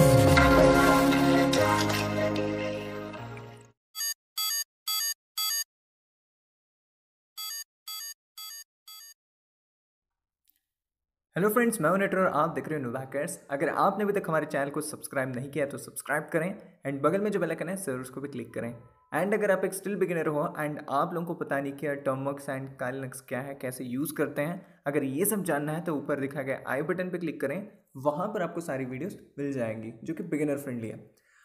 Hello friends मैं नेटर और आप देख रहे हो नुवा अगर आपने अभी तक हमारे चैनल को सब्सक्राइब नहीं किया तो सब्सक्राइब करें एंड बगल में जो बेल आइकन है सर उसको भी क्लिक करें एंड अगर आप एक स्टिल बिगिनर हो एंड आप लोगों को पता नहीं किया टर्मक्स एंड कालनक्स क्या है कैसे यूज़ करते हैं अगर ये सब जानना है तो ऊपर दिखा गया आई बटन पर क्लिक करें वहाँ पर आपको सारी वीडियोस मिल जाएंगी जो कि बिगिनर फ्रेंडली है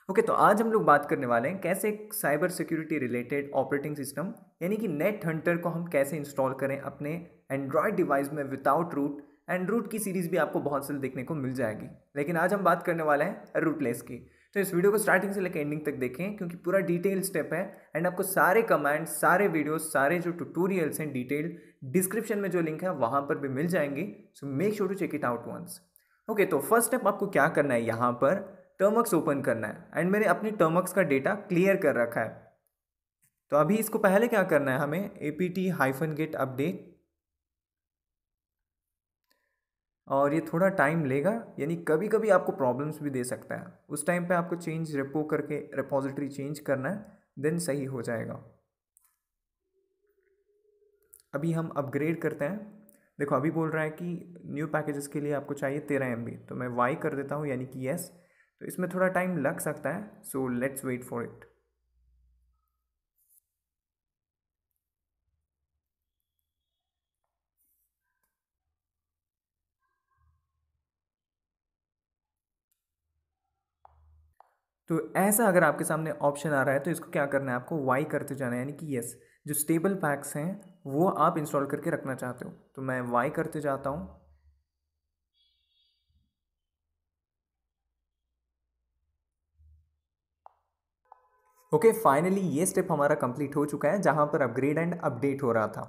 ओके okay, तो आज हम लोग बात करने वाले हैं कैसे एक cyber security related operating system यानी कि नेट हंटर को हम कैसे इंस्टॉल करें अपने एंड्रॉयड डिवाइस में विदाउट रूट एंड रूट की सीरीज़ भी आपको बहुत जल्द देखने को मिल जाएगी लेकिन आज हम बात करने वाले हैं रूटलेस की तो इस वीडियो को स्टार्टिंग से लेकर एंडिंग तक देखें क्योंकि पूरा डिटेल स्टेप है एंड आपको सारे कमांड सारे वीडियोस सारे जो ट्यूटोरियल्स हैं डिटेल डिस्क्रिप्शन में जो लिंक है वहाँ पर भी मिल जाएंगे so make sure to check it out once okay तो फर्स्ट स्टेप आपको क्या करना है यहाँ पर टर्मक्स ओपन करना है एंड मैंने अपने टर्मक्स का डेटा क्लियर कर रखा है तो अभी इसको पहले क्या करना है हमें A P T hyphen get update और ये थोड़ा टाइम लेगा यानी कभी कभी आपको प्रॉब्लम्स भी दे सकता है उस टाइम पे आपको चेंज रेपो करके रेपोजिटरी चेंज करना है देन सही हो जाएगा अभी हम अपग्रेड करते हैं देखो अभी बोल रहा है कि न्यू पैकेजेस के लिए आपको चाहिए तेरह एम तो मैं वाई कर देता हूँ यानी कि येस तो इसमें थोड़ा टाइम लग सकता है so let's wait for it तो ऐसा अगर आपके सामने ऑप्शन आ रहा है तो इसको क्या करना है आपको वाई करते जाना है यानी कि यस yes. जो स्टेबल पैक्स हैं वो आप इंस्टॉल करके रखना चाहते हो तो मैं वाई करते जाता हूँ ओके okay, फाइनली ये स्टेप हमारा कंप्लीट हो चुका है जहाँ पर अपग्रेड एंड अपडेट हो रहा था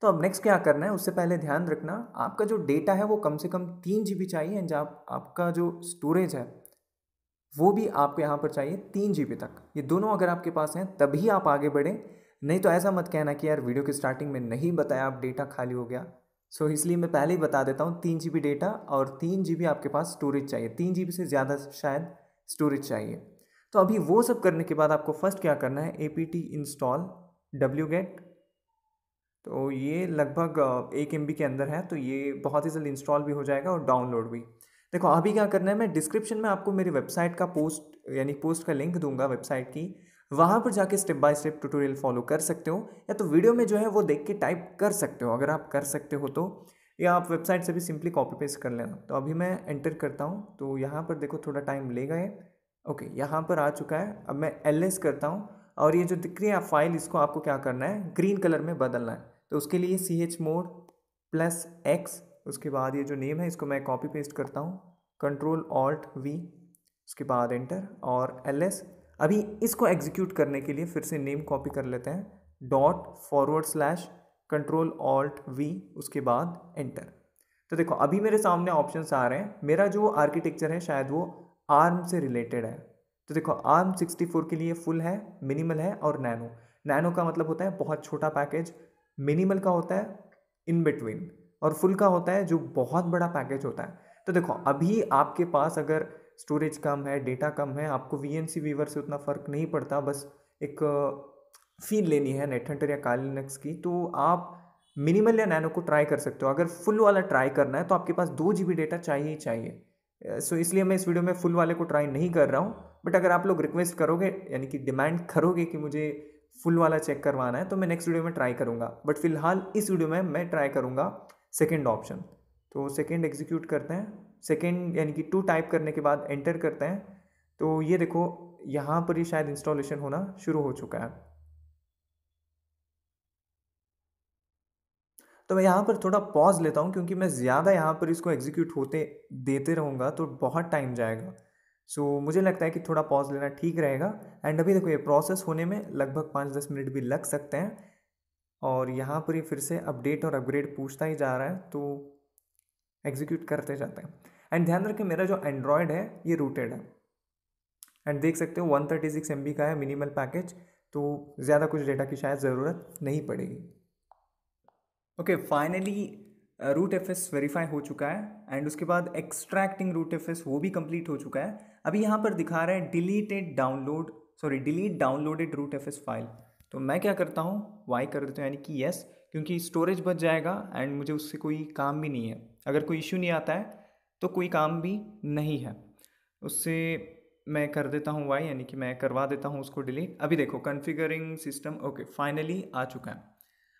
तो अब नेक्स्ट क्या करना है उससे पहले ध्यान रखना आपका जो डेटा है वो कम से कम तीन जी बी चाहिए एंड आप, आपका जो स्टोरेज है वो भी आपको यहाँ पर चाहिए तीन जी बी तक ये दोनों अगर आपके पास हैं तभी आप आगे बढ़ें नहीं तो ऐसा मत कहना कि यार वीडियो की स्टार्टिंग में नहीं बताया आप डेटा खाली हो गया सो so, इसलिए मैं पहले ही बता देता हूँ तीन जी डेटा और तीन जी आपके पास स्टोरेज चाहिए तीन जी से ज़्यादा शायद स्टोरेज चाहिए तो अभी वो सब करने के बाद आपको फर्स्ट क्या करना है A P T install W get तो ये लगभग एक एम के अंदर है तो ये बहुत ही जल्द इंस्टॉल भी हो जाएगा और डाउनलोड भी देखो अभी क्या करना है मैं डिस्क्रिप्शन में आपको मेरी वेबसाइट का पोस्ट यानी पोस्ट का लिंक दूंगा वेबसाइट की वहाँ पर जाके step by step tutorial follow कर सकते हो या तो वीडियो में जो है वो देख के टाइप कर सकते हो अगर आप कर सकते हो तो या आप वेबसाइट से भी सिंपली कॉपी पेस्ट कर लेना तो अभी मैं एंटर करता हूँ तो यहाँ पर देखो थोड़ा टाइम लेगा ये ओके यहाँ पर आ चुका है अब मैं एल करता हूँ और ये जो दिख रही है फाइल इसको आपको क्या करना है ग्रीन कलर में बदलना है तो उसके लिए C H mod plus X उसके बाद ये जो नेम है इसको मैं कॉपी पेस्ट करता हूँ कंट्रोल ऑल्ट वी उसके बाद एंटर और एल एस अभी इसको एग्जीक्यूट करने के लिए फिर से नेम कॉपी कर लेते हैं dot forward slash control alt V उसके बाद एंटर तो देखो अभी मेरे सामने ऑप्शन आ रहे हैं मेरा जो आर्किटेक्चर है शायद वो आर्म से रिलेटेड है तो देखो आर्म 64 के लिए फुल है मिनिमल है और नैनो नैनो का मतलब होता है बहुत छोटा पैकेज मिनिमल का होता है इन बिटवीन और फुल का होता है जो बहुत बड़ा पैकेज होता है तो देखो अभी आपके पास अगर स्टोरेज कम है डेटा कम है आपको वी एन सी वीवर से उतना फ़र्क नहीं पड़ता बस एक फील लेनी है नेट हंटर या काली की तो आप मिनिमल या नैनो को ट्राई कर सकते हो अगर फुल वाला ट्राई करना है तो आपके पास दो जी बी डेटा चाहिए ही चाहिए सो so, इसलिए मैं इस वीडियो में फुल वाले को ट्राई नहीं कर रहा हूँ बट अगर आप लोग रिक्वेस्ट करोगे यानी कि डिमांड करोगे कि मुझे फुल वाला चेक करवाना है तो मैं नेक्स्ट वीडियो में ट्राई करूँगा बट फिलहाल इस वीडियो में मैं ट्राई करूँगा सेकेंड ऑप्शन तो सेकेंड एग्जीक्यूट करते हैं सेकेंड यानी कि टू टाइप करने के बाद एंटर करते हैं तो ये देखो यहाँ पर ही शायद इंस्टॉलेशन होना शुरू हो चुका है तो मैं यहाँ पर थोड़ा पॉज लेता हूँ क्योंकि मैं ज़्यादा यहाँ पर इसको एग्जीक्यूट होते देते रहूँगा तो बहुत टाइम जाएगा सो so, मुझे लगता है कि थोड़ा पॉज लेना ठीक रहेगा एंड अभी देखो ये प्रोसेस होने में लगभग पाँच दस मिनट भी लग सकते हैं और यहाँ पर ही फिर से अपडेट और अपग्रेड पूछता ही जा रहा है तो एग्जीक्यूट करते जाते हैं एंड ध्यान रखें मेरा जो एंड्रॉयड है ये रूटेड है एंड देख सकते हो one thirty six M B का है मिनिमल पैकेज तो ज़्यादा कुछ डेटा की शायद ज़रूरत नहीं पड़ेगी okay finally root F S verify हो चुका है एंड उसके बाद एक्सट्रैक्टिंग रूट एफ एस वो भी कंप्लीट हो चुका है अभी यहाँ पर दिखा रहे हैं deleted download sorry delete downloaded root F S file तो मैं क्या करता हूँ वाई कर देता हूँ यानी कि येस क्योंकि स्टोरेज बच जाएगा एंड मुझे उससे कोई काम भी नहीं है अगर कोई इश्यू नहीं आता है तो कोई काम भी नहीं है उससे मैं कर देता हूँ वाई यानी कि मैं करवा देता हूँ उसको डिलीट अभी देखो कन्फिगरिंग सिस्टम ओके फाइनली आ चुका है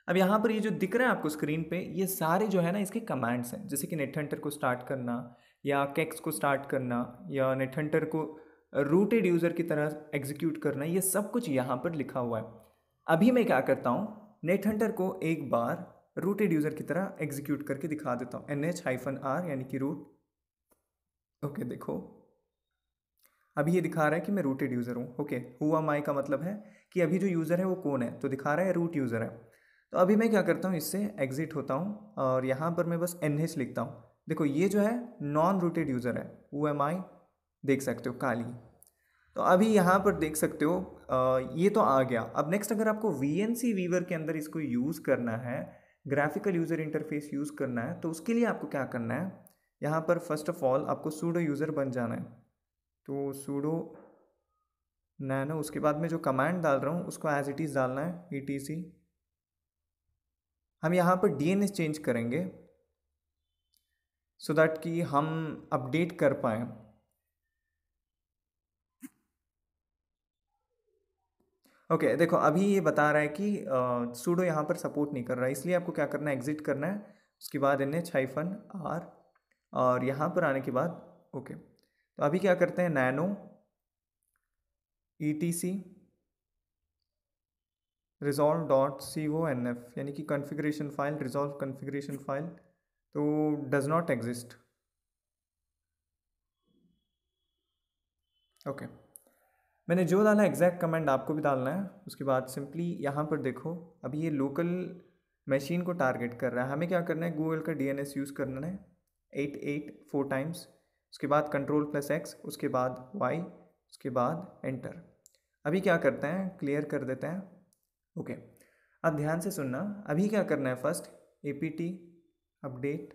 अब यहाँ पर ये जो दिख रहा है आपको स्क्रीन पे ये सारे जो है ना इसके कमांड्स हैं जैसे कि नेट हंटर को स्टार्ट करना या केक्स को स्टार्ट करना या नेट हंटर को रूटेड यूज़र की तरह एग्जीक्यूट करना ये सब कुछ यहाँ पर लिखा हुआ है अभी मैं क्या करता हूँ नेट हंटर को एक बार रूटेड यूज़र की तरह एग्जीक्यूट करके दिखा देता हूँ एन एच हाइफन आर यानी कि रूट ओके देखो अभी ये दिखा रहा है कि मैं रूटेड यूज़र हूँ ओके हुआ माई का मतलब है कि अभी जो यूज़र है वो कौन है तो दिखा रहा है रूट यूज़र है तो अभी मैं क्या करता हूँ इससे एग्ज़िट होता हूँ और यहाँ पर मैं बस एन लिखता हूँ देखो ये जो है नॉन रूटेड यूज़र है वो एम आई देख सकते हो काली तो अभी यहाँ पर देख सकते हो आ, ये तो आ गया अब नेक्स्ट अगर आपको वी एन सी वीवर के अंदर इसको यूज़ करना है ग्राफिकल यूज़र इंटरफेस यूज़ करना है तो उसके लिए आपको क्या करना है यहाँ पर फर्स्ट ऑफ ऑल आपको सूडो यूज़र बन जाना है तो सूडो नैनो उसके बाद में जो कमांड डाल रहा हूँ उसको एज इट इज़ डालना है ई हम यहाँ पर डी चेंज करेंगे सो so दैट कि हम अपडेट कर पाए ओके okay, देखो अभी ये बता रहा है कि सूडो यहाँ पर सपोर्ट नहीं कर रहा है इसलिए आपको क्या करना है एग्जिट करना है उसके बाद इन्हें छाइफन आर और यहाँ पर आने के बाद ओके तो अभी क्या करते हैं nano E e T C resolve dot C O N F यानी कि configuration file resolve configuration file तो डज नॉट एग्जिस्ट ओके मैंने जो डाला एग्जैक्ट कमेंट आपको भी डालना है उसके बाद सिंपली यहाँ पर देखो अभी ये लोकल मशीन को टारगेट कर रहा है हमें क्या करना है गूगल का डीएनएस यूज़ करना है एट एट फोर टाइम्स उसके बाद कंट्रोल प्लस एक्स उसके बाद वाई उसके बाद एंटर अभी क्या करते हैं क्लियर कर देते हैं ओके अब ध्यान से सुनना अभी क्या करना है first A P T update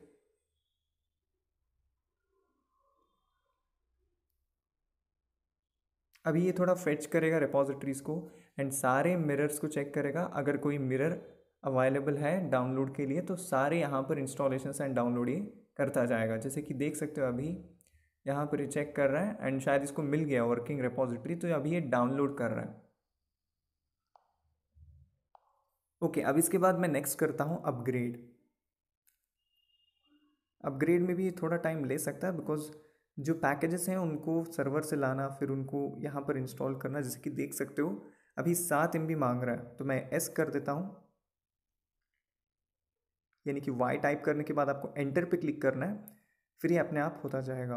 अभी ये थोड़ा फेच करेगा रिपोजिटरीज़ को एंड सारे मिरर्स को चेक करेगा अगर कोई मिरर अवेलेबल है डाउनलोड के लिए तो सारे यहाँ पर इंस्टॉलेशन एंड डाउनलोड ये करता जाएगा जैसे कि देख सकते हो अभी यहाँ पर चेक कर रहा है एंड शायद इसको मिल गया वर्किंग रिपोजिटरी तो अभी ये डाउनलोड कर रहा है ओके okay, अब इसके बाद मैं नेक्स्ट करता हूँ अपग्रेड अपग्रेड में भी ये थोड़ा टाइम ले सकता है बिकॉज जो पैकेजेस हैं उनको सर्वर से लाना फिर उनको यहाँ पर इंस्टॉल करना जैसे कि देख सकते हो अभी सात एम मांग रहा है तो मैं एस कर देता हूँ यानी कि वाई टाइप करने के बाद आपको एंटर पे क्लिक करना है फिर ये अपने आप होता जाएगा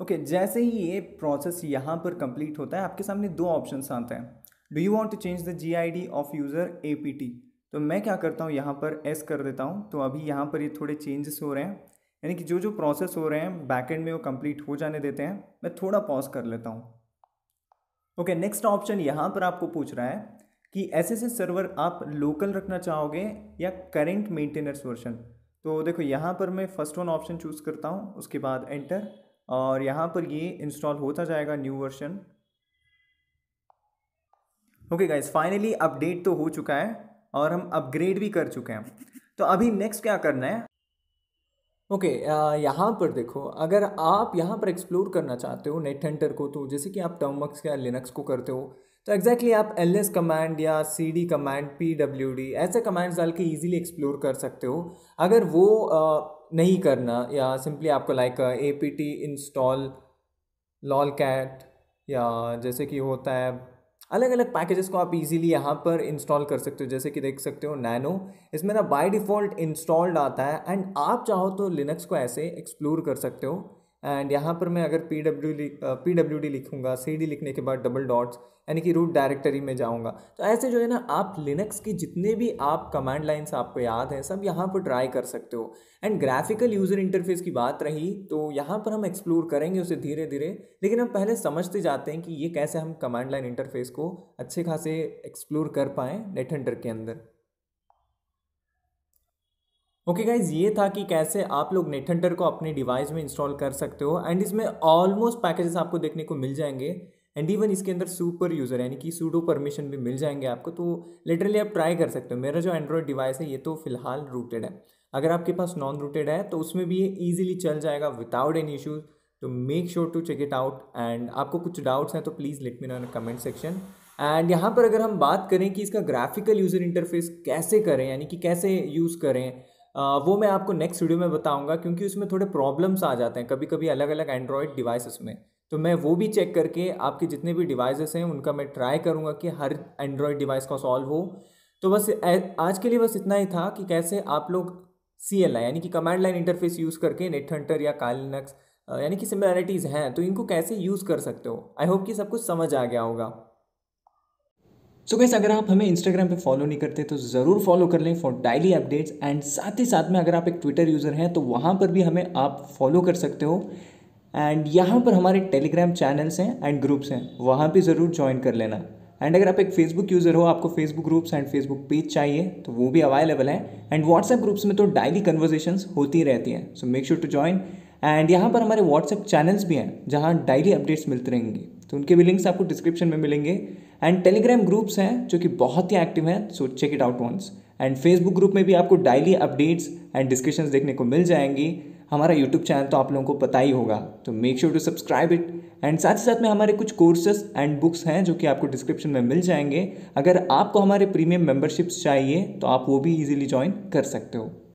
ओके okay, जैसे ही ये प्रोसेस यहाँ पर कंप्लीट होता है आपके सामने दो ऑप्शंस आते हैं do you want to change the G I D of user A P T तो मैं क्या करता हूँ यहाँ पर एस कर देता हूँ तो अभी यहाँ पर ये यह थोड़े चेंजेस हो रहे हैं यानी कि जो जो प्रोसेस हो रहे हैं बैकेंड में वो कंप्लीट हो जाने देते हैं मैं थोड़ा पॉज कर लेता हूँ ओके नेक्स्ट ऑप्शन यहाँ पर आपको पूछ रहा है कि ऐसे से सर्वर आप लोकल रखना चाहोगे या करेंट मेंटेनेंस वर्जन तो देखो यहाँ पर मैं फ़र्स्ट वन ऑप्शन चूज़ करता हूँ उसके बाद एंटर और यहाँ पर ये इंस्टॉल होता जाएगा new version okay guys finally update तो हो चुका है और हम अपग्रेड भी कर चुके हैं तो अभी नेक्स्ट क्या करना है ओके okay, यहाँ पर देखो अगर आप यहाँ पर एक्सप्लोर करना चाहते हो नेट हंटर को तो जैसे कि आप टर्मक्स या लिनक्स को करते हो तो एक्जैक्टली आप एल एस कमांड या C D command P W D ऐसे कमांड्स डाल के ईजिली एक्सप्लोर कर सकते हो अगर वो नहीं करना या सिंपली आपको like A P T install lolcat या जैसे कि होता है अलग अलग पैकेजेस को आप इजीली यहाँ पर इंस्टॉल कर सकते हो जैसे कि देख सकते हो नैनो इसमें ना बाय डिफ़ॉल्ट इंस्टॉल्ड आता है एंड आप चाहो तो लिनक्स को ऐसे एक्सप्लोर कर सकते हो एंड यहाँ पर मैं अगर P W P W D लिखूँगा सी डी लिखने के बाद डबल डॉट्स यानी कि रूट डायरेक्टरी में जाऊंगा तो ऐसे जो है ना आप लिनक्स की जितने भी आप कमांड लाइंस आपको याद हैं सब यहाँ पर ट्राई कर सकते हो एंड ग्राफिकल यूज़र इंटरफेस की बात रही तो यहाँ पर हम एक्सप्लोर करेंगे उसे धीरे धीरे लेकिन हम पहले समझते जाते हैं कि ये कैसे हम कमांड लाइन इंटरफेस को अच्छे खासे एक्सप्लोर कर पाएँ नेट हंटर के अंदर ओके okay गाइज ये था कि कैसे आप लोग नेट हंटर को अपने डिवाइस में इंस्टॉल कर सकते हो एंड इसमें ऑलमोस्ट पैकेजेस आपको देखने को मिल जाएंगे एंड इवन इसके अंदर सुपर यूज़र यानी कि सूडो परमिशन भी मिल जाएंगे आपको तो लिटरली आप ट्राई कर सकते हो मेरा जो एंड्रॉयड डिवाइस है ये तो फिलहाल रूटेड है अगर आपके पास नॉन रूटेड है तो उसमें भी ये ईजिली चल जाएगा विदाउट एनी इशूज़ तो make sure to check it out and आपको कुछ डाउट्स हैं तो please let me know comment section and यहाँ पर अगर हम बात करें कि इसका ग्राफिकल यूज़र इंटरफेस कैसे करें यानी कि कैसे यूज़ करें वो मैं आपको नेक्स्ट वीडियो में बताऊंगा क्योंकि उसमें थोड़े प्रॉब्लम्स आ जाते हैं कभी कभी अलग अलग एंड्रॉयड डिवाइसेस में तो मैं वो भी चेक करके आपके जितने भी डिवाइसेस हैं उनका मैं ट्राई करूँगा कि हर एंड्रॉयड डिवाइस का सॉल्व हो तो बस आज के लिए बस इतना ही था कि कैसे आप लोग सी एल आई यानी कि कमांड लाइन इंटरफेस यूज़ करके नेट हंटर या कालिनक्स यानी कि सिमिलैरिटीज़ हैं तो इनको कैसे यूज़ कर सकते हो आई होप कि सब कुछ समझ आ गया होगा सो so गैस अगर आप हमें इंस्टाग्राम पे फॉलो नहीं करते तो ज़रूर फॉलो कर लें फॉर डायली अपडेट्स एंड साथ ही साथ में अगर आप एक ट्विटर यूज़र हैं तो वहाँ पर भी हमें आप फॉलो कर सकते हो एंड यहाँ पर हमारे टेलीग्राम चैनल्स हैं एंड ग्रुप्स हैं वहाँ भी ज़रूर ज्वाइन कर लेना एंड अगर आप एक फेसबुक यूज़र हो आपको Facebook groups and Facebook page चाहिए तो वो भी अवेलेबल है एंड व्हाट्सएप ग्रुप्स में तो डायली कन्वर्जेशंस होती रहती हैं so make sure to join and यहाँ पर हमारे व्हाट्सएप चैनल्स भी हैं जहाँ डायली अपडेट्स मिलते रहेंगे तो उनके भी लिंक्स आपको डिस्क्रिप्शन में मिलेंगे एंड टेलीग्राम ग्रुप्स हैं जो कि बहुत ही एक्टिव हैं so check it out once and Facebook group में भी आपको डायली अपडेट्स एंड डिस्कशंस देखने को मिल जाएंगी हमारा यूट्यूब चैनल तो आप लोगों को पता ही होगा तो make sure to subscribe it and साथ ही साथ में हमारे कुछ कोर्सेस एंड बुक्स हैं जो कि आपको डिस्क्रिप्शन में मिल जाएंगे अगर आपको हमारे प्रीमियम मेंबरशिप्स चाहिए तो आप वो भी ईजिली ज्वाइन कर सकते हो